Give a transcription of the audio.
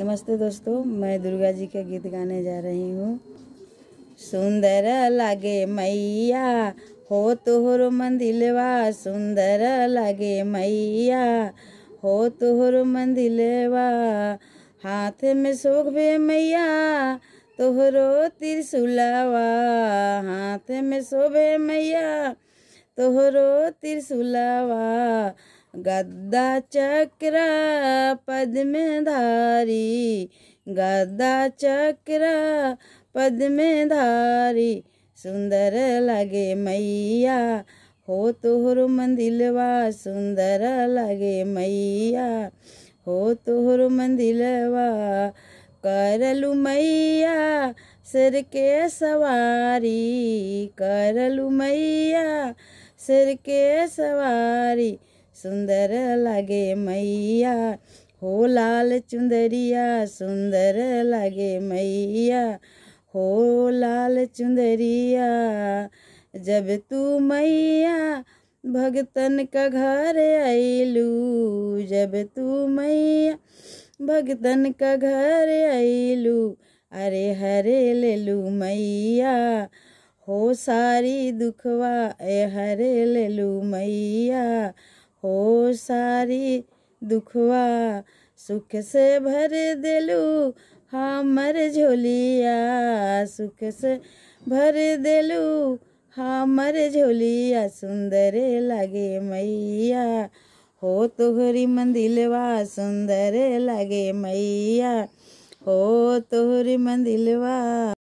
नमस्ते दोस्तों मैं दुर्गा जी का गीत गाने जा रही हूँ सुंदर लागे मैया हो तोहर मंदिलवा सुंदर लागे मैया हो तोहर मंदिलवा हाथ में भे मैया तोहरो तिरसुलावा हाथ में शोभे मैया तोहरो तिरसुलावा गद्दा चक्र पद्मधारी गद्दा चक्र पद्मधारी सुंदर लगे मैया हो तोहर मंदिलवा सुंदर लगे मैया हो तोहर मंदिलवा करलू मैया सिर के सवारी करलू मैया सिर के सवारी सुंदर लगे मैया हो लाल चुंदरिया सुंदर लगे मैया हो लाल चुंदरिया जब तू मैया भगतन का घर आईलू जब तू मैया भगतन का घर आईलू अरे हरे ले लू मैया हो सारी दुखवा ए हरे ले लू मैया हो सारी दुखवा सुख से भर दिलू हमर झोलिया सुख से भर दिलू हमर झोलिया सुंदर लगे मैया हो तोहरी मंदिलवा सुंदर लगे मैया हो तोहरी मंदिलवा